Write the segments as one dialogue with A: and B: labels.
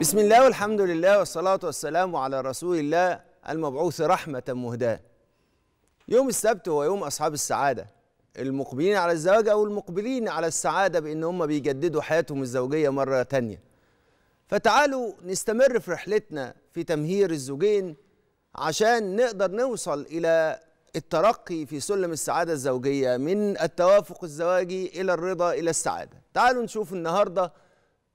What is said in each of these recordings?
A: بسم الله والحمد لله والصلاة والسلام على رسول الله المبعوث رحمة مهداة يوم السبت هو يوم أصحاب السعادة المقبلين على الزواج أو المقبلين على السعادة بإن هم بيجددوا حياتهم الزوجية مرة تانية فتعالوا نستمر في رحلتنا في تمهير الزوجين عشان نقدر نوصل إلى الترقي في سلم السعادة الزوجية من التوافق الزواجي إلى الرضا إلى السعادة تعالوا نشوف النهارده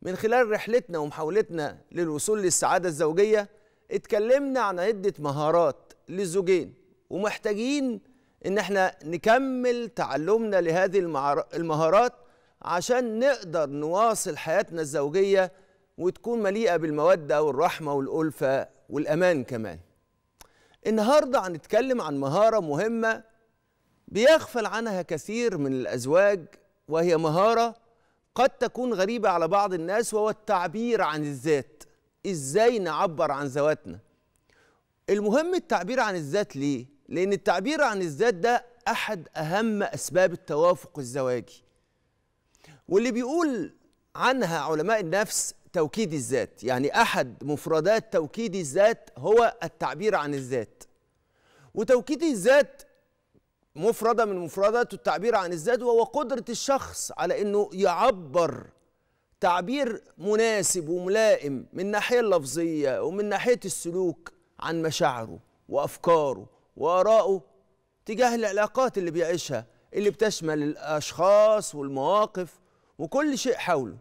A: من خلال رحلتنا ومحاولتنا للوصول للسعادة الزوجية اتكلمنا عن عدة مهارات للزوجين ومحتاجين ان احنا نكمل تعلمنا لهذه المهارات عشان نقدر نواصل حياتنا الزوجية وتكون مليئة بالمودة والرحمة والألفة والأمان كمان النهاردة هنتكلم عن مهارة مهمة بيغفل عنها كثير من الأزواج وهي مهارة قد تكون غريبة على بعض الناس وهو التعبير عن الذات إزاي نعبر عن ذواتنا المهم التعبير عن الذات ليه؟ لأن التعبير عن الذات ده أحد أهم أسباب التوافق الزواجي واللي بيقول عنها علماء النفس توكيد الذات يعني أحد مفردات توكيد الذات هو التعبير عن الذات وتوكيد الذات مفردة من مفردات التعبير عن الذات وهو قدرة الشخص على أنه يعبر تعبير مناسب وملائم من الناحية اللفظية ومن ناحية السلوك عن مشاعره وأفكاره وآرائه تجاه العلاقات اللي بيعيشها اللي بتشمل الأشخاص والمواقف وكل شيء حوله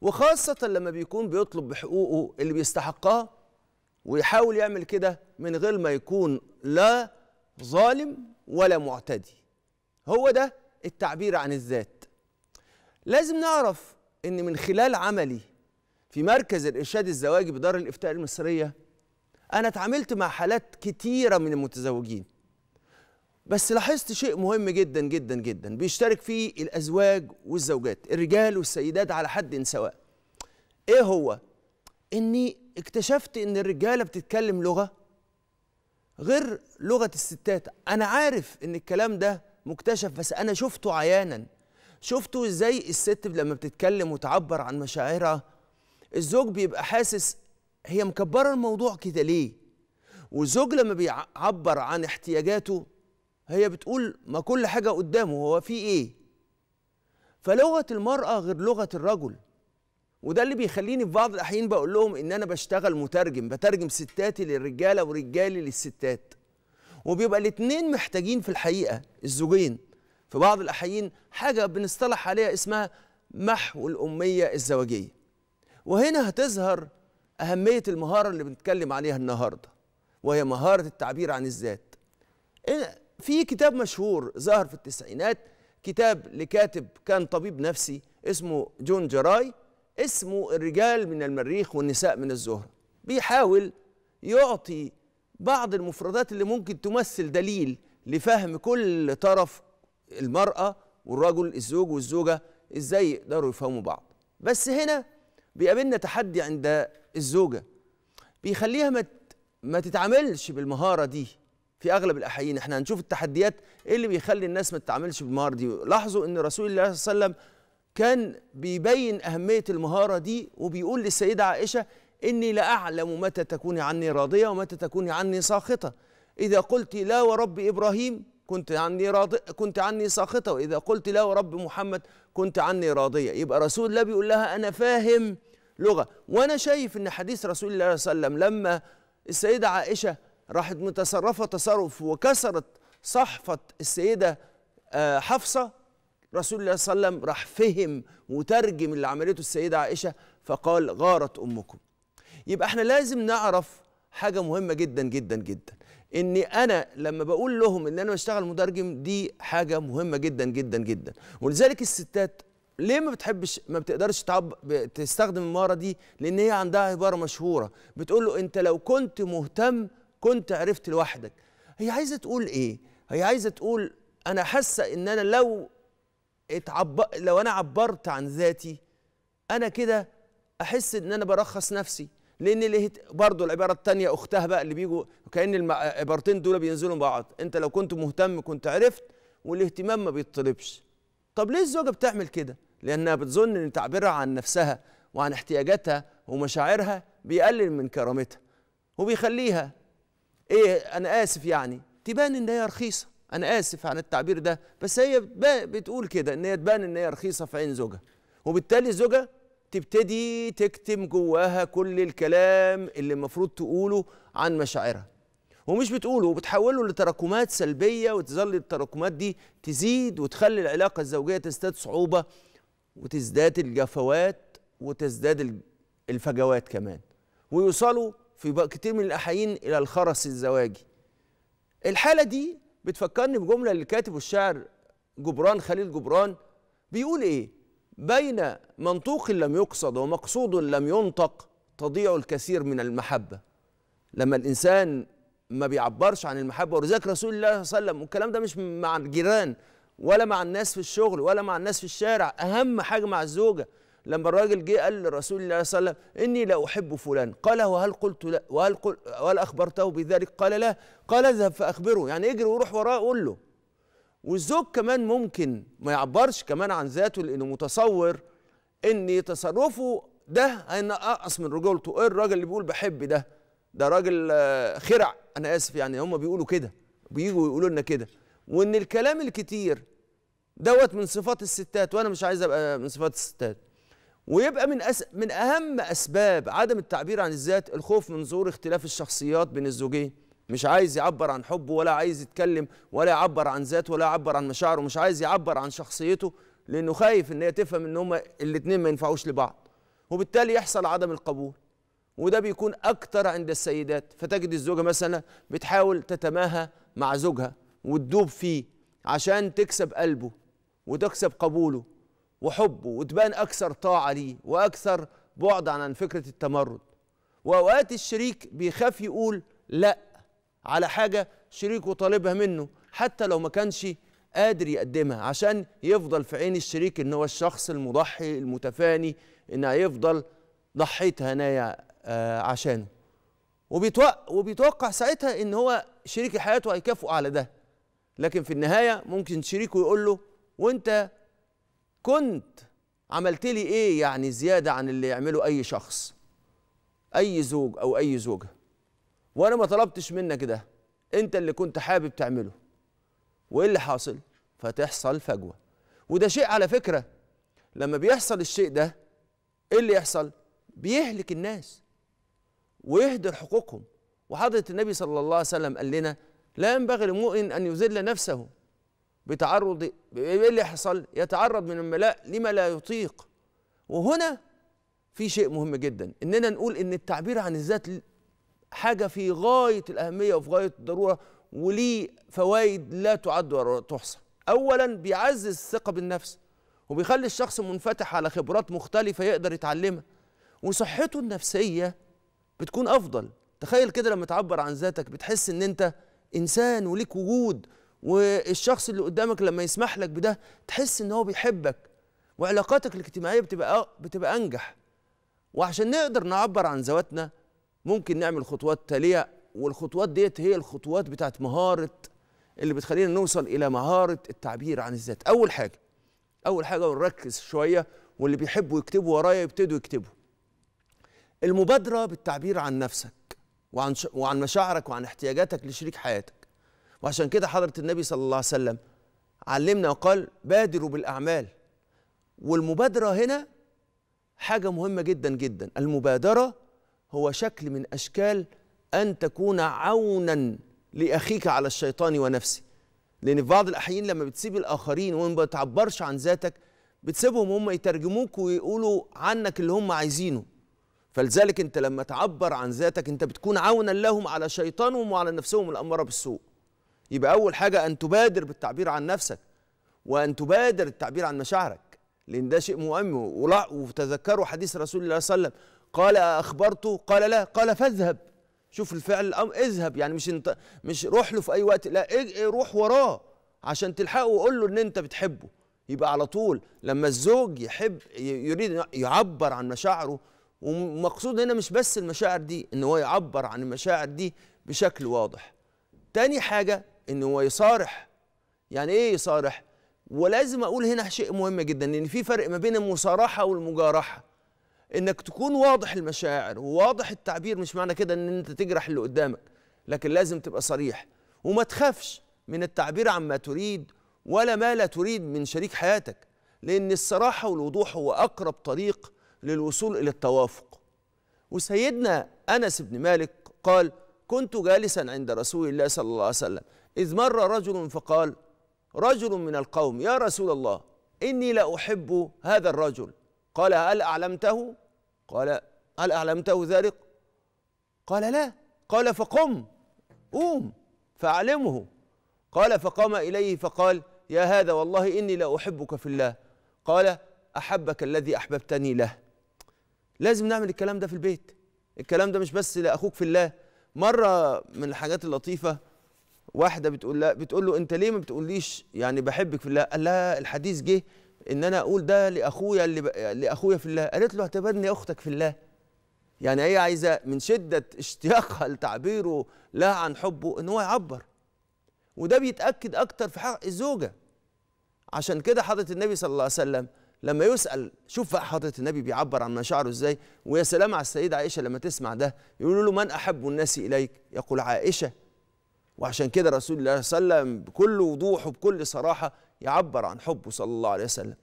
A: وخاصة لما بيكون بيطلب بحقوقه اللي بيستحقها ويحاول يعمل كده من غير ما يكون لا ظالم ولا معتدي هو ده التعبير عن الذات لازم نعرف ان من خلال عملي في مركز الارشاد الزواجي بدار الافتاء المصريه انا اتعاملت مع حالات كتيره من المتزوجين بس لاحظت شيء مهم جدا جدا جدا بيشترك فيه الازواج والزوجات الرجال والسيدات على حد سواء ايه هو اني اكتشفت ان الرجاله بتتكلم لغه غير لغه الستات انا عارف ان الكلام ده مكتشف بس انا شفته عيانا شفته ازاي الست لما بتتكلم وتعبر عن مشاعرها الزوج بيبقى حاسس هي مكبره الموضوع كده ليه والزوج لما بيعبر عن احتياجاته هي بتقول ما كل حاجه قدامه هو في ايه فلغه المراه غير لغه الرجل وده اللي بيخليني في بعض الاحيان بقول لهم ان انا بشتغل مترجم بترجم ستاتي للرجاله ورجالي للستات وبيبقى الاثنين محتاجين في الحقيقه الزوجين في بعض الاحيان حاجه بنصطلح عليها اسمها محو الاميه الزواجيه وهنا هتظهر اهميه المهاره اللي بنتكلم عليها النهارده وهي مهاره التعبير عن الذات في كتاب مشهور ظهر في التسعينات كتاب لكاتب كان طبيب نفسي اسمه جون جراي اسمه الرجال من المريخ والنساء من الزهرة بيحاول يعطي بعض المفردات اللي ممكن تمثل دليل لفهم كل طرف المرأة والرجل الزوج والزوجة ازاي يقدروا يفهموا بعض بس هنا بيقابلنا تحدي عند الزوجة بيخليها ما ما تتعاملش بالمهارة دي في اغلب الاحيان احنا هنشوف التحديات اللي بيخلي الناس ما تتعاملش بالمهارة دي لاحظوا ان رسول الله صلى الله عليه وسلم كان بيبين أهمية المهارة دي وبيقول للسيدة عائشة إني لأعلم متى تكوني عني راضية ومتى تكوني عني ساخطة إذا قلت لا ورب إبراهيم كنت عني راضي كنت عني ساخطة وإذا قلت لا ورب محمد كنت عني راضية يبقى رسول الله بيقول لها أنا فاهم لغة وأنا شايف إن حديث رسول الله صلى الله عليه وسلم لما السيدة عائشة راحت متصرفة تصرف وكسرت صحفة السيدة آه، حفصة رسول الله صلى الله عليه وسلم راح فهم وترجم اللي عملته السيدة عائشة فقال غارت أمكم يبقى احنا لازم نعرف حاجة مهمة جدا جدا جدا اني انا لما بقول لهم ان انا بشتغل مترجم دي حاجة مهمة جدا جدا جدا ولذلك الستات ليه ما بتحبش ما بتقدرش تعب تستخدم المهارة دي لان هي عندها عبارة مشهورة بتقول له انت لو كنت مهتم كنت عرفت لوحدك هي عايزة تقول ايه هي عايزة تقول انا حاسة ان انا لو اتعب... لو انا عبرت عن ذاتي انا كده احس ان انا برخص نفسي لان الهت... برضه العباره الثانيه اختها بقى اللي بيجوا كان العبارتين دول بينزلوا بعض انت لو كنت مهتم كنت عرفت والاهتمام ما بيطلبش طب ليه الزوجه بتعمل كده لانها بتظن ان تعبيرها عن نفسها وعن احتياجاتها ومشاعرها بيقلل من كرامتها وبيخليها ايه انا اسف يعني تبان ان هي رخيصه انا اسف عن التعبير ده بس هي بتقول كده ان هي تبان ان هي رخيصه في عين زوجها وبالتالي زوجها تبتدي تكتم جواها كل الكلام اللي المفروض تقوله عن مشاعرها ومش بتقوله وبتحوله لتراكمات سلبيه وتظل التراكمات دي تزيد وتخلي العلاقه الزوجيه تزداد صعوبه وتزداد الجفوات وتزداد الفجوات كمان ويوصلوا في كتير من الاحيان الى الخرس الزواجي الحاله دي بتفكرني بجمله اللي كاتبه الشاعر جبران خليل جبران بيقول ايه بين منطوق لم يقصد ومقصود لم ينطق تضيع الكثير من المحبه لما الانسان ما بيعبرش عن المحبه ولذلك رسول الله صلى الله عليه وسلم والكلام ده مش مع الجيران ولا مع الناس في الشغل ولا مع الناس في الشارع اهم حاجه مع الزوجه لما الراجل جه قال لرسول الله صلى الله عليه وسلم إني لا أحب فلان قال وهل قلت لا وهل, قل وهل أخبرته بذلك قال لا قال اذهب فأخبره يعني اجري وروح وراه قول له والزوج كمان ممكن ما يعبرش كمان عن ذاته لأنه متصور إن تصرفه ده هينقص من رجولته إيه الراجل اللي بيقول بحب ده ده راجل خرع أنا آسف يعني هم بيقولوا كده بييجوا يقولوا لنا كده وإن الكلام الكتير دوت من صفات الستات وانا مش عايز ابقى من صفات الستات ويبقى من أس... من اهم اسباب عدم التعبير عن الذات الخوف من ظهور اختلاف الشخصيات بين الزوجين مش عايز يعبر عن حبه ولا عايز يتكلم ولا يعبر عن ذاته ولا يعبر عن مشاعره مش عايز يعبر عن شخصيته لانه خايف ان هي تفهم ان هما الاثنين ما ينفعوش لبعض وبالتالي يحصل عدم القبول وده بيكون اكتر عند السيدات فتجد الزوجه مثلا بتحاول تتماهى مع زوجها وتدوب فيه عشان تكسب قلبه وتكسب قبوله وحبه وتبان أكثر طاعة ليه وأكثر بعد عن فكرة التمرد وأوقات الشريك بيخاف يقول لأ على حاجة شريكه طالبها منه حتى لو ما كانش قادر يقدمها عشان يفضل في عين الشريك ان هو الشخص المضحي المتفاني ان هيفضل ضحيت هنايا آه، عشانه وبيتوقع, وبيتوقع ساعتها ان هو شريك حياته هيكافئه على ده لكن في النهايه ممكن شريكه يقول له وانت كنت عملت لي ايه يعني زياده عن اللي يعمله اي شخص اي زوج او اي زوجه وانا ما طلبتش منك ده انت اللي كنت حابب تعمله وايه اللي حاصل فتحصل فجوه وده شيء على فكره لما بيحصل الشيء ده ايه اللي يحصل بيهلك الناس ويهدر حقوقهم وحضره النبي صلى الله عليه وسلم قال لنا لا ينبغي للمؤمن ان يذل نفسه بتعرض ايه اللي يحصل يتعرض من الملاء لما لا يطيق وهنا في شيء مهم جدا اننا نقول ان التعبير عن الذات حاجه في غايه الاهميه وفي غايه الضروره وليه فوائد لا تعد ولا تحصى اولا بيعزز الثقه بالنفس وبيخلي الشخص منفتح على خبرات مختلفه يقدر يتعلمها وصحته النفسيه بتكون افضل تخيل كده لما تعبر عن ذاتك بتحس ان انت انسان وليك وجود والشخص اللي قدامك لما يسمح لك بده تحس ان هو بيحبك وعلاقاتك الاجتماعيه بتبقى بتبقى انجح وعشان نقدر نعبر عن ذواتنا ممكن نعمل خطوات تاليه والخطوات ديت هي الخطوات بتاعت مهاره اللي بتخلينا نوصل الى مهاره التعبير عن الذات اول حاجه اول حاجه ونركز شويه واللي بيحبوا يكتبوا ورايا يبتدوا يكتبوا المبادره بالتعبير عن نفسك وعن وعن مشاعرك وعن احتياجاتك لشريك حياتك وعشان كده حضرة النبي صلى الله عليه وسلم علمنا وقال بادروا بالأعمال والمبادرة هنا حاجة مهمة جدا جدا المبادرة هو شكل من أشكال أن تكون عونا لأخيك على الشيطان ونفسه لأن في بعض الأحيان لما بتسيب الآخرين وما بتعبرش عن ذاتك بتسيبهم هم يترجموك ويقولوا عنك اللي هم عايزينه فلذلك أنت لما تعبر عن ذاتك أنت بتكون عونا لهم على شيطانهم وعلى نفسهم الأمارة بالسوء يبقى أول حاجة أن تبادر بالتعبير عن نفسك وأن تبادر التعبير عن مشاعرك لأن ده شيء مهم وتذكروا حديث رسول الله صلى الله عليه وسلم قال أخبرته قال لا قال فاذهب شوف الفعل الأم اذهب يعني مش انت مش روح له في أي وقت لا ايه، روح وراه عشان تلحقه وقول له إن أنت بتحبه يبقى على طول لما الزوج يحب يريد يعبر عن مشاعره ومقصود هنا مش بس المشاعر دي ان هو يعبر عن المشاعر دي بشكل واضح تاني حاجه ان هو يصارح يعني ايه يصارح ولازم اقول هنا شيء مهم جدا ان في فرق ما بين المصارحه والمجارحه انك تكون واضح المشاعر وواضح التعبير مش معنى كده ان انت تجرح اللي قدامك لكن لازم تبقى صريح وما تخافش من التعبير عما تريد ولا ما لا تريد من شريك حياتك لان الصراحه والوضوح هو اقرب طريق للوصول الى التوافق وسيدنا انس بن مالك قال كنت جالسا عند رسول الله صلى الله عليه وسلم إذ مر رجل فقال رجل من القوم يا رسول الله إني لا أحب هذا الرجل قال هل أعلمته قال هل أعلمته ذلك قال لا قال فقم قوم فأعلمه قال فقام إليه فقال يا هذا والله إني لا أحبك في الله قال أحبك الذي أحببتني له لازم نعمل الكلام ده في البيت الكلام ده مش بس لأخوك في الله مره من الحاجات اللطيفه واحده بتقول لا بتقول له انت ليه ما بتقوليش يعني بحبك في الله قال لها الحديث جه ان انا اقول ده لاخويا اللي ب... لاخويا في الله قالت له اعتبرني اختك في الله يعني هي عايزه من شده اشتياقها لتعبيره لها عن حبه ان هو يعبر وده بيتاكد اكتر في حق الزوجه عشان كده حضره النبي صلى الله عليه وسلم لما يسال شوف بقى حضره النبي بيعبر عن مشاعره ازاي ويا سلام على السيده عائشه لما تسمع ده يقولوا له من احب الناس اليك يقول عائشه وعشان كده رسول الله صلى الله عليه وسلم بكل وضوح وبكل صراحه يعبر عن حبه صلى الله عليه وسلم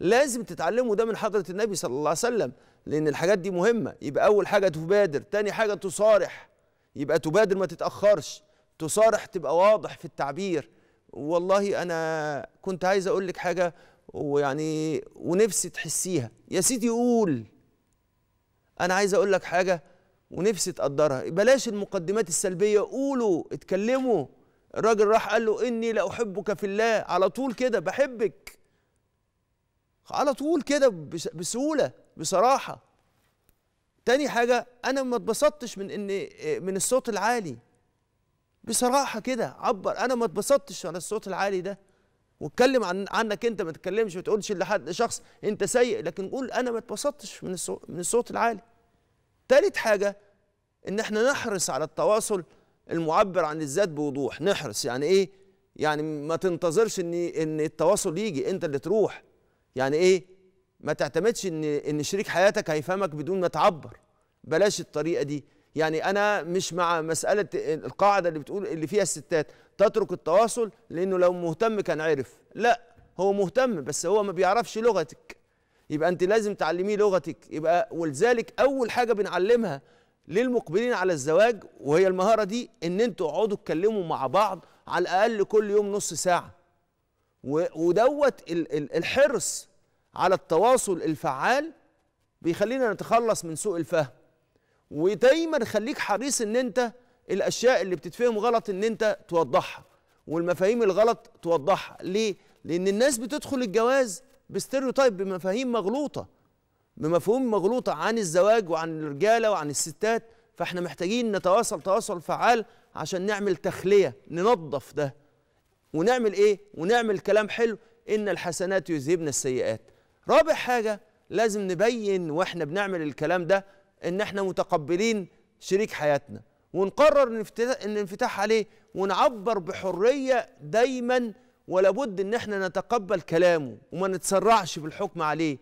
A: لازم تتعلموا ده من حضره النبي صلى الله عليه وسلم لان الحاجات دي مهمه يبقى اول حاجه تبادر تاني حاجه تصارح يبقى تبادر ما تتاخرش تصارح تبقى واضح في التعبير والله انا كنت عايز اقول لك حاجه ويعني ونفسي تحسيها يا سيدي قول انا عايز اقول لك حاجه ونفسي تقدرها بلاش المقدمات السلبيه قولوا اتكلموا الراجل راح قال له اني لاحبك في الله على طول كده بحبك على طول كده بسهوله بصراحه تاني حاجه انا ما اتبسطتش من ان من الصوت العالي بصراحه كده عبر انا ما اتبسطتش على الصوت العالي ده واتكلم عن عنك انت ما تتكلمش ما تقولش لحد شخص انت سيء لكن قول انا ما اتبسطتش من الصوت من الصوت العالي تالت حاجه ان احنا نحرص على التواصل المعبر عن الذات بوضوح نحرص يعني ايه يعني ما تنتظرش ان ان التواصل يجي انت اللي تروح يعني ايه ما تعتمدش ان ان شريك حياتك هيفهمك بدون ما تعبر بلاش الطريقه دي يعني انا مش مع مساله القاعده اللي بتقول اللي فيها الستات تترك التواصل لانه لو مهتم كان عرف لا هو مهتم بس هو ما بيعرفش لغتك يبقى انت لازم تعلميه لغتك يبقى ولذلك اول حاجه بنعلمها للمقبلين على الزواج وهي المهاره دي ان انتوا اقعدوا اتكلموا مع بعض على الاقل كل يوم نص ساعه ودوت الحرص على التواصل الفعال بيخلينا نتخلص من سوء الفهم ودايما خليك حريص ان انت الاشياء اللي بتتفهم غلط ان انت توضحها والمفاهيم الغلط توضحها ليه لان الناس بتدخل الجواز بستيريوتايب بمفاهيم مغلوطه بمفهوم مغلوطه عن الزواج وعن الرجاله وعن الستات فاحنا محتاجين نتواصل تواصل فعال عشان نعمل تخليه ننظف ده ونعمل ايه ونعمل كلام حلو ان الحسنات يذهبن السيئات رابع حاجه لازم نبين واحنا بنعمل الكلام ده ان احنا متقبلين شريك حياتنا ونقرر الانفتاح عليه ونعبر بحرية دايما ولابد ان احنا نتقبل كلامه وما نتسرعش في الحكم عليه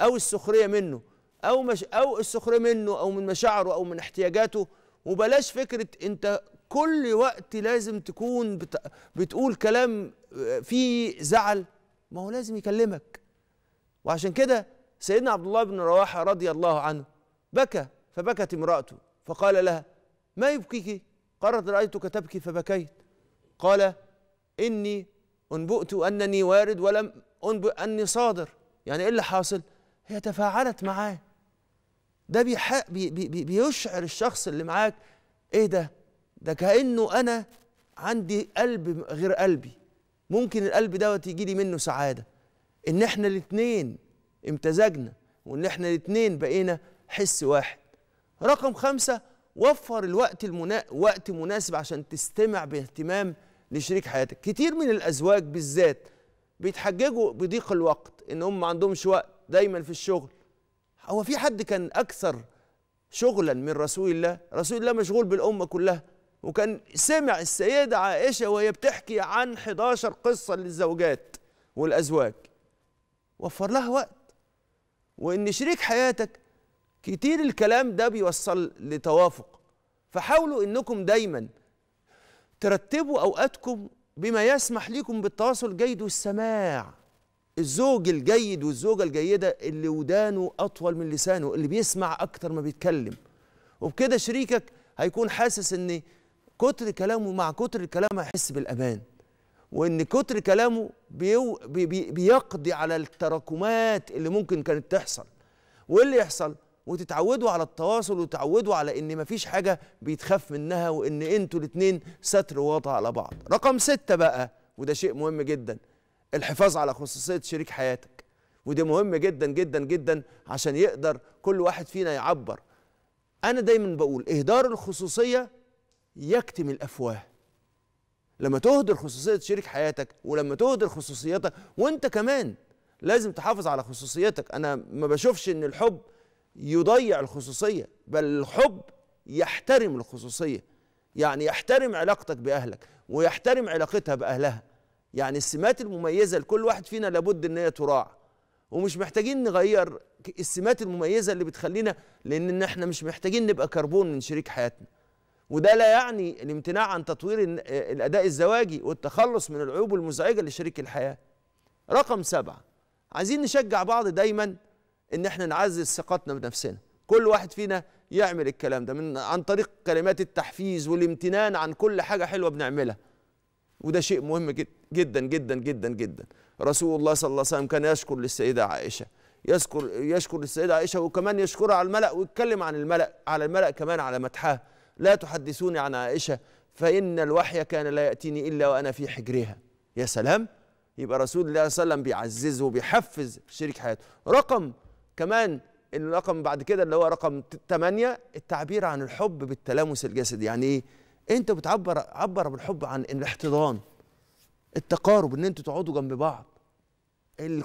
A: او السخرية منه او مش او السخرية منه او من مشاعره او من احتياجاته وبلاش فكرة انت كل وقت لازم تكون بت... بتقول كلام آه، فيه زعل ما هو لازم يكلمك وعشان كده سيدنا عبد الله بن رواحة رضي الله عنه بكى فبكت امرأته فقال لها ما يبكيك قالت رأيتك تبكي فبكيت قال إني أنبؤت أنني وارد ولم أنبئ أني صادر يعني إيه اللي حاصل هي تفاعلت معاه ده بيح... بي... بي... بيشعر الشخص اللي معاك إيه ده ده كأنه أنا عندي قلب غير قلبي ممكن القلب دوت يجي لي منه سعادة إن إحنا الاتنين امتزجنا وإن إحنا الاتنين بقينا حس واحد رقم خمسة وفر الوقت المنا... وقت مناسب عشان تستمع باهتمام لشريك حياتك كتير من الازواج بالذات بيتحججوا بضيق الوقت ان هم ما عندهمش وقت دايما في الشغل هو في حد كان اكثر شغلا من رسول الله رسول الله مشغول بالامه كلها وكان سمع السيده عائشه وهي بتحكي عن 11 قصه للزوجات والازواج وفر لها وقت وان شريك حياتك كتير الكلام ده بيوصل لتوافق فحاولوا انكم دايما ترتبوا اوقاتكم بما يسمح لكم بالتواصل الجيد والسماع الزوج الجيد والزوجة الجيدة اللي ودانه أطول من لسانه اللي بيسمع أكتر ما بيتكلم وبكده شريكك هيكون حاسس إن كتر كلامه مع كتر الكلام هيحس بالأمان وإن كتر كلامه بيو بي بي بيقضي على التراكمات اللي ممكن كانت تحصل وإيه اللي يحصل؟ وتتعودوا على التواصل وتتعودوا على ان مفيش حاجه بيتخاف منها وان انتوا الاثنين ستر وواطي على بعض رقم ستة بقى وده شيء مهم جدا الحفاظ على خصوصيه شريك حياتك وده مهم جدا جدا جدا عشان يقدر كل واحد فينا يعبر انا دايما بقول اهدار الخصوصيه يكتم الافواه لما تهدر خصوصيه شريك حياتك ولما تهدر خصوصيتك وانت كمان لازم تحافظ على خصوصيتك انا ما بشوفش ان الحب يضيع الخصوصية بل الحب يحترم الخصوصية يعني يحترم علاقتك بأهلك ويحترم علاقتها بأهلها يعني السمات المميزة لكل واحد فينا لابد ان هي تراعى ومش محتاجين نغير السمات المميزة اللي بتخلينا لان احنا مش محتاجين نبقى كربون من شريك حياتنا وده لا يعني الامتناع عن تطوير الاداء الزواجي والتخلص من العيوب المزعجة لشريك الحياة رقم سبعة عايزين نشجع بعض دايما ان احنا نعزز ثقتنا بنفسنا كل واحد فينا يعمل الكلام ده من عن طريق كلمات التحفيز والامتنان عن كل حاجه حلوه بنعملها وده شيء مهم جدا جدا جدا جدا, رسول الله صلى الله عليه وسلم كان يشكر للسيده عائشه يذكر يشكر للسيدة عائشة وكمان يشكرها على الملأ ويتكلم عن الملأ على الملأ كمان على متحاه لا تحدثوني عن عائشة فإن الوحي كان لا يأتيني إلا وأنا في حجرها يا سلام يبقى رسول الله صلى الله عليه وسلم بيعززه وبيحفز شريك حياته رقم كمان الرقم بعد كده اللي هو رقم 8 التعبير عن الحب بالتلامس الجسدي يعني ايه انت بتعبر عبر بالحب عن الاحتضان التقارب ان انتوا تقعدوا جنب بعض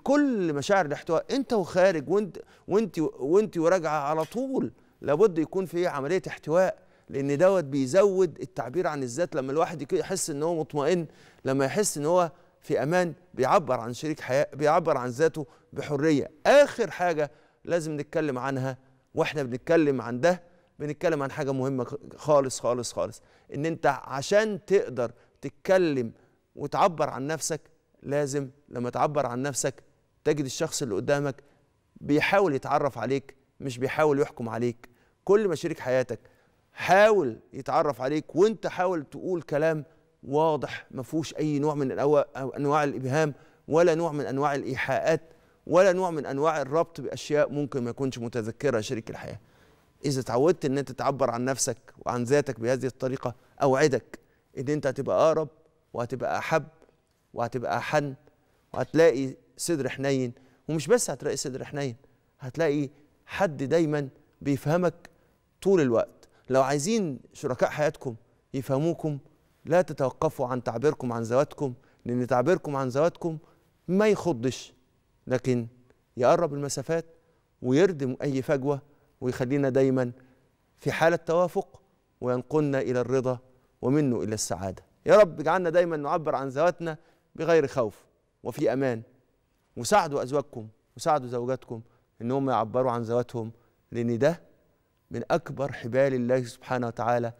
A: كل مشاعر الاحتواء انت وخارج وانت وانت وانت وراجعه على طول لابد يكون في عمليه احتواء لان دوت بيزود التعبير عن الذات لما الواحد يحس ان هو مطمئن لما يحس ان هو في امان بيعبر عن شريك حياه بيعبر عن ذاته بحريه اخر حاجه لازم نتكلم عنها واحنا بنتكلم عن ده بنتكلم عن حاجه مهمه خالص خالص خالص ان انت عشان تقدر تتكلم وتعبر عن نفسك لازم لما تعبر عن نفسك تجد الشخص اللي قدامك بيحاول يتعرف عليك مش بيحاول يحكم عليك كل ما شريك حياتك حاول يتعرف عليك وانت حاول تقول كلام واضح ما فيهوش اي نوع من انواع الابهام ولا نوع من انواع الايحاءات ولا نوع من انواع الربط باشياء ممكن ما يكونش متذكرها شريك الحياه اذا تعودت ان انت تعبر عن نفسك وعن ذاتك بهذه الطريقه اوعدك ان انت هتبقى اقرب وهتبقى احب وهتبقى احن وهتلاقي صدر حنين ومش بس هتلاقي صدر حنين هتلاقي حد دايما بيفهمك طول الوقت لو عايزين شركاء حياتكم يفهموكم لا تتوقفوا عن تعبيركم عن ذواتكم لأن تعبيركم عن ذواتكم ما يخضش لكن يقرب المسافات ويردم أي فجوة ويخلينا دايما في حالة توافق وينقلنا إلى الرضا ومنه إلى السعادة يا رب اجعلنا دايما نعبر عن ذواتنا بغير خوف وفي أمان وساعدوا أزواجكم وساعدوا زوجاتكم إن هم يعبروا عن ذواتهم لأن ده من أكبر حبال الله سبحانه وتعالى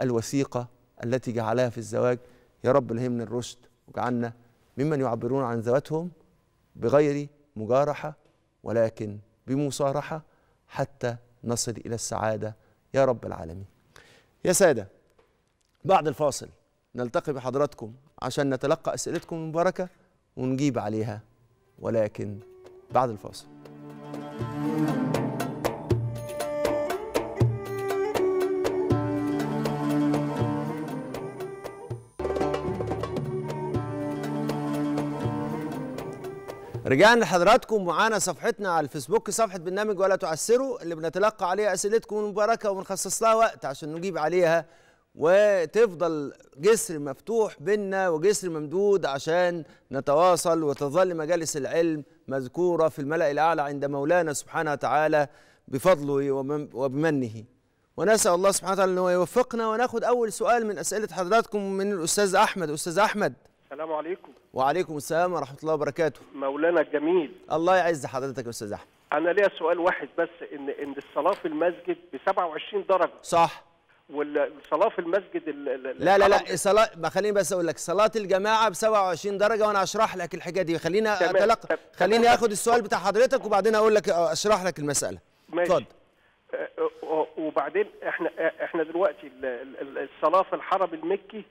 A: الوثيقة التي جعلها في الزواج يا رب الهمنا الرشد وجعلنا ممن يعبرون عن ذواتهم بغير مجارحة ولكن بمصارحة حتى نصل إلى السعادة يا رب العالمين يا سادة بعد الفاصل نلتقي بحضراتكم عشان نتلقى أسئلتكم المباركة ونجيب عليها ولكن بعد الفاصل رجعنا لحضراتكم معانا صفحتنا على الفيسبوك صفحه برنامج ولا تعسروا اللي بنتلقى عليها اسئلتكم المباركه وبنخصص لها وقت عشان نجيب عليها وتفضل جسر مفتوح بينا وجسر ممدود عشان نتواصل وتظل مجالس العلم مذكوره في الملأ الاعلى عند مولانا سبحانه وتعالى بفضله وبمنه ونسال الله سبحانه وتعالى ان يوفقنا وناخد اول سؤال من اسئله حضراتكم من الاستاذ احمد استاذ احمد السلام عليكم وعليكم السلام ورحمه الله وبركاته
B: مولانا الجميل
A: الله يعز حضرتك يا استاذ احمد
B: انا ليا سؤال واحد بس ان ان الصلاه في المسجد ب 27 درجه صح والصلاه في المسجد لا لا لا
A: صلاه ما خليني بس اقول لك صلاه الجماعه ب 27 درجه وانا اشرح لك الحكايه دي خلينا اتلقى خليني اخد السؤال بتاع حضرتك وبعدين اقول لك اشرح لك المساله
B: اتفضل أه، أه، أه، وبعدين احنا احنا دلوقتي الصلاه في الحرم المكي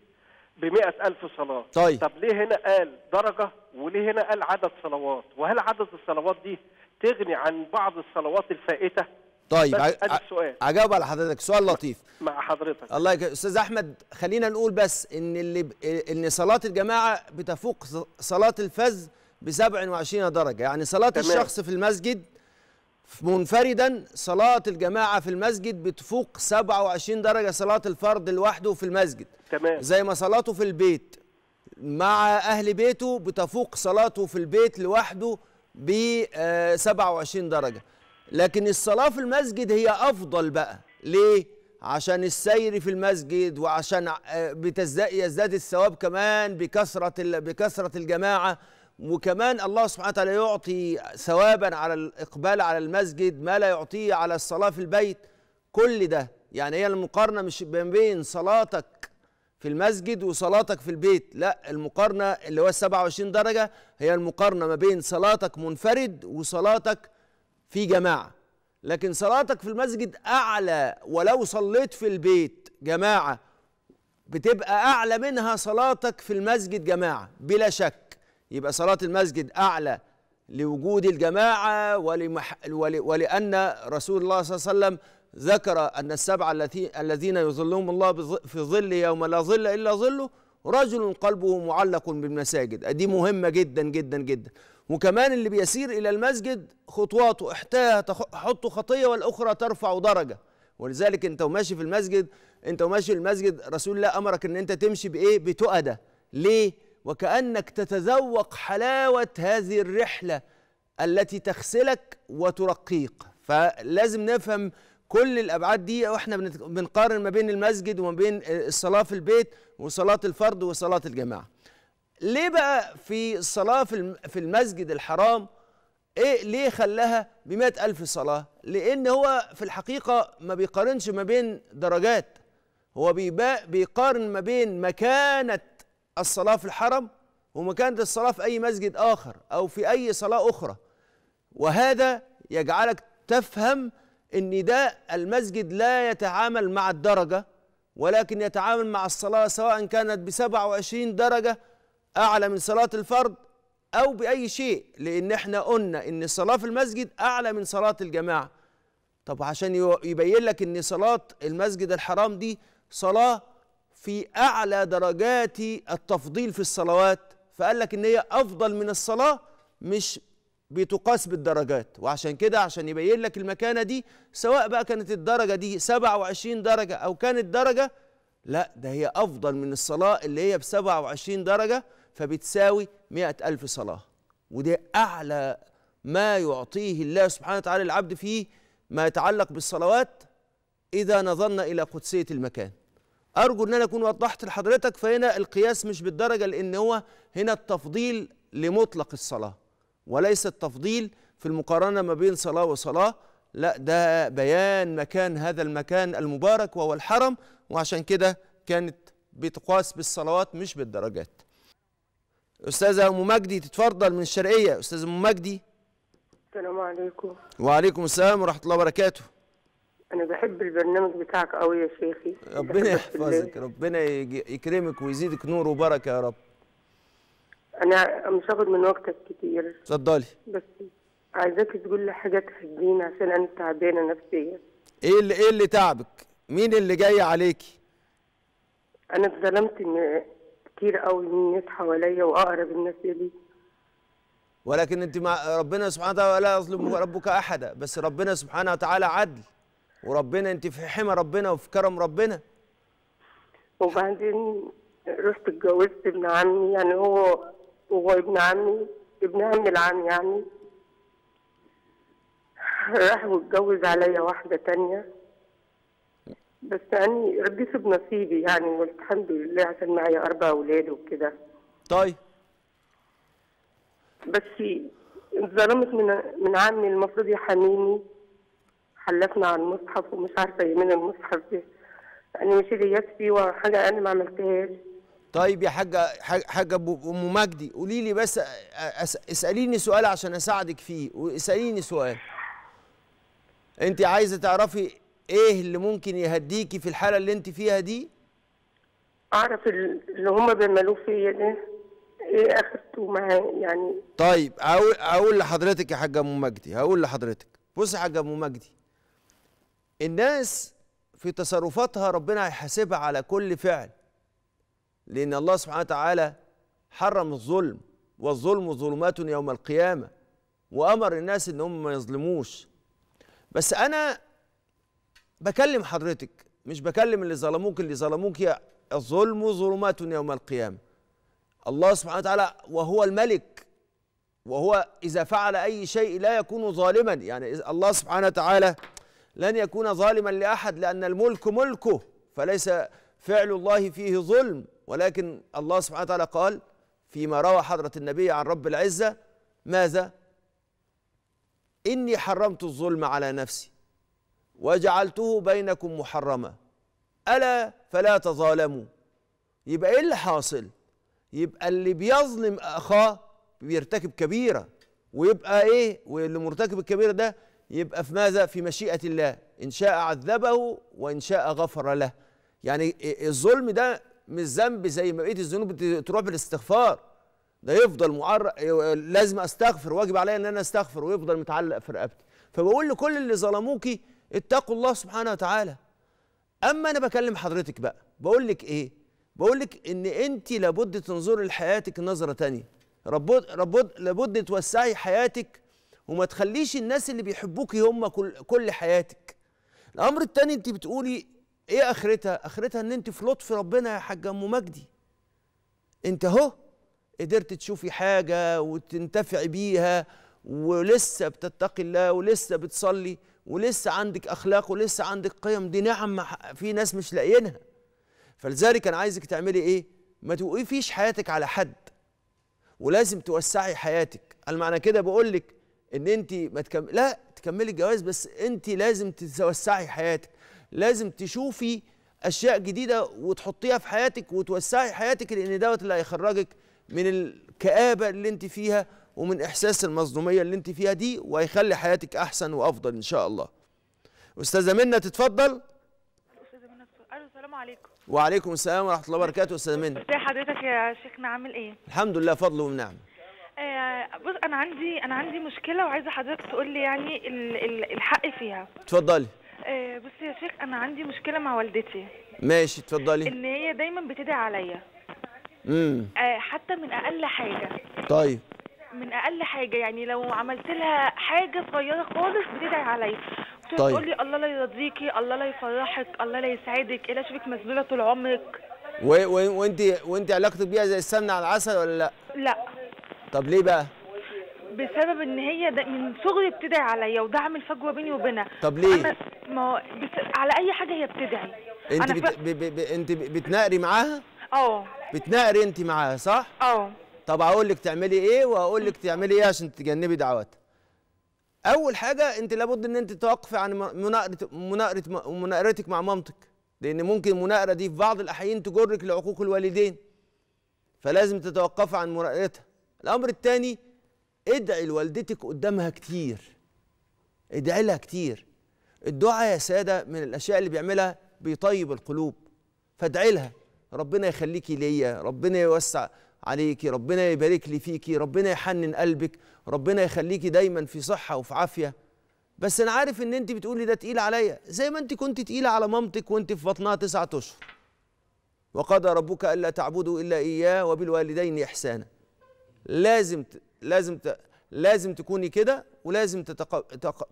B: ب 100000 صلاة طيب طب ليه هنا قال درجة وليه هنا قال عدد صلوات وهل عدد الصلوات دي تغني عن بعض الصلوات الفائتة طيب ع...
A: اجاوب على حضرتك سؤال لطيف مع حضرتك الله يك... استاذ احمد خلينا نقول بس ان اللي ان صلاه الجماعه بتفوق صلاه الفذ ب 27 درجه يعني صلاه تمام. الشخص في المسجد منفردا صلاة الجماعة في المسجد بتفوق 27 درجة صلاة الفرد لوحده في المسجد تمام زي ما صلاته في البيت مع أهل بيته بتفوق صلاته في البيت لوحده ب 27 آه، درجة لكن الصلاة في المسجد هي أفضل بقى ليه؟ عشان السير في المسجد وعشان آه، يزداد الثواب كمان بكثرة بكثرة الجماعة وكمان الله سبحانه وتعالى يعطي ثوابا على الإقبال على المسجد ما لا يعطيه على الصلاة في البيت كل ده يعني هي المقارنة مش بين صلاتك في المسجد وصلاتك في البيت لا المقارنة اللي هو 27 درجة هي المقارنة ما بين صلاتك منفرد وصلاتك في جماعة لكن صلاتك في المسجد أعلى ولو صليت في البيت جماعة بتبقى أعلى منها صلاتك في المسجد جماعة بلا شك يبقى صلاة المسجد أعلى لوجود الجماعة ولمح ولأن رسول الله صلى الله عليه وسلم ذكر أن السبعة الذين يظلهم الله في ظل يوم لا ظل إلا ظله رجل قلبه معلق بالمساجد دي مهمة جدا جدا جدا وكمان اللي بيسير إلى المسجد خطواته إحتاها تحط خطية والأخرى ترفع درجة ولذلك أنت وماشي في المسجد أنت وماشي في المسجد رسول الله أمرك أن أنت تمشي بإيه بتؤدة ليه وكأنك تتذوق حلاوة هذه الرحلة التي تغسلك وترقيك فلازم نفهم كل الابعاد دي واحنا بنقارن ما بين المسجد وما بين آه، الصلاه في البيت وصلاه الفرد وصلاه الجماعه ليه بقى في الصلاه في المسجد الحرام ايه ليه خلاها ب ألف صلاه لان هو في الحقيقه ما بيقارنش ما بين درجات هو بيقارن ما بين مكانه الصلاة في الحرم ومكانة الصلاة في أي مسجد آخر أو في أي صلاة أخرى وهذا يجعلك تفهم أن ده المسجد لا يتعامل مع الدرجة ولكن يتعامل مع الصلاة سواء كانت ب 27 درجة أعلى من صلاة الفرد أو بأي شيء لأن احنا قلنا أن الصلاة في المسجد أعلى من صلاة الجماعة طب عشان يبين لك أن صلاة المسجد الحرام دي صلاة في أعلى درجات التفضيل في الصلوات فقال لك إن هي أفضل من الصلاة مش بتقاس بالدرجات وعشان كده عشان يبين لك المكانة دي سواء بقى كانت الدرجة دي 27 درجة أو كانت درجة لا ده هي أفضل من الصلاة اللي هي ب 27 درجة فبتساوي 100 ألف صلاة وده أعلى ما يعطيه الله سبحانه وتعالى العبد فيه ما يتعلق بالصلوات إذا نظرنا إلى قدسية المكان أرجو أن أنا أكون وضحت لحضرتك فهنا القياس مش بالدرجة لأن هو هنا التفضيل لمطلق الصلاة وليس التفضيل في المقارنة ما بين صلاة وصلاة لا ده بيان مكان هذا المكان المبارك وهو الحرم وعشان كده كانت بتقاس بالصلوات مش بالدرجات أستاذة أم مجدي تتفضل من الشرقية أستاذة أم مجدي
B: السلام عليكم
A: وعليكم السلام ورحمة الله وبركاته
B: أنا بحب البرنامج بتاعك قوي يا شيخي
A: ربنا يحفظك ربنا يكرمك ويزيدك نور وبركة يا رب أنا مش هاخد من وقتك كتير اتفضلي بس عايزاك تقول لي حاجة
B: تحبيني عشان أنا تعبانة نفسيا
A: إيه اللي إيه اللي تعبك؟ مين اللي جاي عليكي؟
B: أنا اتظلمت إن كتير قوي من الناس حواليا وأقرب الناس لي
A: ولكن أنت مع ربنا سبحانه وتعالى لا يظلم ربك أحدا بس ربنا سبحانه وتعالى عدل وربنا انت في حمى ربنا وفي كرم ربنا
B: وبعدين رحت اتجوزت ابن عمي يعني هو هو ابن عمي ابن عمي العم يعني راح واتجوز عليا واحدة تانية بس يعني ربيت بنصيبي يعني والحمد لله عشان معايا أربع أولاد وكده طيب بس اتظلمت من من عمي المفروض يحميني حلفنا على المصحف ومش عارفه يمين المصحف ده
A: يعني مش ريت فيه وحاجه انا ما عملتهاش طيب يا حاجه حاجه ام مجدي قولي لي بس اساليني سؤال عشان اساعدك فيه واساليني سؤال انت عايزه تعرفي ايه اللي ممكن يهديكي في الحاله اللي انت فيها دي اعرف اللي هم بيعملوه فيا ده
B: ايه اخرته معايا يعني
A: طيب هقول هقول لحضرتك يا حاجه ام مجدي هقول لحضرتك بصي يا حاجه ام مجدي الناس في تصرفاتها ربنا هيحاسبها على كل فعل لأن الله سبحانه وتعالى حرم الظلم والظلم ظلمات يوم القيامة وأمر الناس إن هم ما يظلموش بس أنا بكلم حضرتك مش بكلم اللي ظلموك اللي ظلموك يا الظلم ظلمات يوم القيامة الله سبحانه وتعالى وهو الملك وهو إذا فعل أي شيء لا يكون ظالما يعني الله سبحانه وتعالى لن يكون ظالما لاحد لان الملك ملكه فليس فعل الله فيه ظلم ولكن الله سبحانه وتعالى قال فيما روى حضره النبي عن رب العزه ماذا اني حرمت الظلم على نفسي وجعلته بينكم محرما الا فلا تظالموا يبقى ايه اللي حاصل يبقى اللي بيظلم اخاه بيرتكب كبيره ويبقى ايه واللي مرتكب الكبيره ده يبقى في ماذا في مشيئة الله إن شاء عذبه وإن شاء غفر له يعني الظلم ده مش ذنب زي ما بقية الذنوب تروح بالاستغفار ده يفضل معر... لازم استغفر واجب عليا ان انا استغفر ويفضل متعلق في رقبتي فبقول لكل اللي ظلموكي اتقوا الله سبحانه وتعالى اما انا بكلم حضرتك بقى بقول لك ايه بقول لك ان انت لابد تنظري لحياتك نظره تانية ربود ربود لابد توسعي حياتك وما تخليش الناس اللي بيحبوكي هم كل, كل حياتك الامر التاني انت بتقولي ايه اخرتها اخرتها ان انت في لطف ربنا يا حاجه ام مجدي انت اهو قدرت تشوفي حاجه وتنتفعي بيها ولسه بتتقي الله ولسه بتصلي ولسه عندك اخلاق ولسه عندك قيم دي نعم في ناس مش لاقيينها فلذلك انا عايزك تعملي ايه ما توقفيش حياتك على حد ولازم توسعي حياتك المعنى كده بقول لك ان انت ما تكمل لا تكملي الجواز بس انت لازم تتوسعي حياتك لازم تشوفي اشياء جديده وتحطيها في حياتك وتوسعي حياتك لان دوت اللي هيخرجك من الكآبه اللي انت فيها ومن احساس المظلوميه اللي انت فيها دي وهيخلي حياتك احسن وافضل ان شاء الله. استاذه منى تتفضل.
B: استاذه الو السلام عليكم.
A: وعليكم السلام ورحمه الله وبركاته استاذه منى. ازي
B: حضرتك يا شيخنا نعم، عامل ايه؟
A: الحمد لله فضل ونعم.
B: آه، بص انا عندي انا عندي مشكله وعايزه حضرتك تقول لي يعني الحق فيها اتفضلي آه، بصي يا شيخ انا عندي مشكله مع والدتي
A: ماشي اتفضلي ان
B: هي دايما بتدعي عليا امم حتى من اقل حاجه طيب من اقل حاجه يعني لو عملت لها حاجه صغيره خالص بتدعي عليا طيب. لي الله لا يرضيكي الله لا يفرحك الله لا يسعدك الا اشوفك
A: مذلوله طول عمرك وانت وانت علاقتك بيها زي السمنه على العسل ولا لا لا طب ليه بقى؟
B: بسبب ان هي ده من صغري بتدعي عليا وده فجوه بيني وبينها طب ليه؟ ما هو بس على اي حاجه هي بتدعي
A: انت بت... ف... ب... ب... ب... انت بتناقري معاها؟ اه بتناقري انت معاها صح؟ اه طب هقول لك تعملي ايه وهقول لك تعملي ايه عشان تتجنبي دعواتها. اول حاجه انت لابد ان انت توقفي عن مناقره مناقره مناقرتك مع مامتك لان ممكن المناقره دي في بعض الاحيان تجرك لعقوق الوالدين فلازم تتوقفي عن مناقرتها الامر الثاني ادعي لوالدتك قدامها كتير ادعي لها كتير الدعاء يا ساده من الاشياء اللي بيعملها بيطيب القلوب فادعي لها ربنا يخليكي ليا ربنا يوسع عليكي ربنا يبارك لي فيكي ربنا يحنن قلبك ربنا يخليكي دايما في صحه وفي عافيه بس انا عارف ان انت بتقولي ده تقيل عليا زي ما انت كنت تقيله على مامتك وانت في بطنها تسعة اشهر وقضى ربك الا تعبدوا الا اياه وبالوالدين احسانا لازم لازم لازم تكوني كده ولازم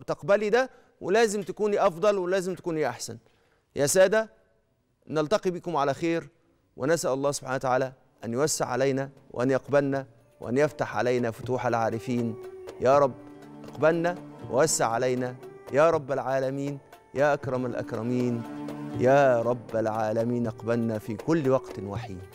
A: تقبلي ده ولازم تكوني افضل ولازم تكوني احسن يا ساده نلتقي بكم على خير ونسال الله سبحانه وتعالى ان يوسع علينا وان يقبلنا وان يفتح علينا فتوح العارفين يا رب اقبلنا ووسع علينا يا رب العالمين يا اكرم الاكرمين يا رب العالمين اقبلنا في كل وقت وحين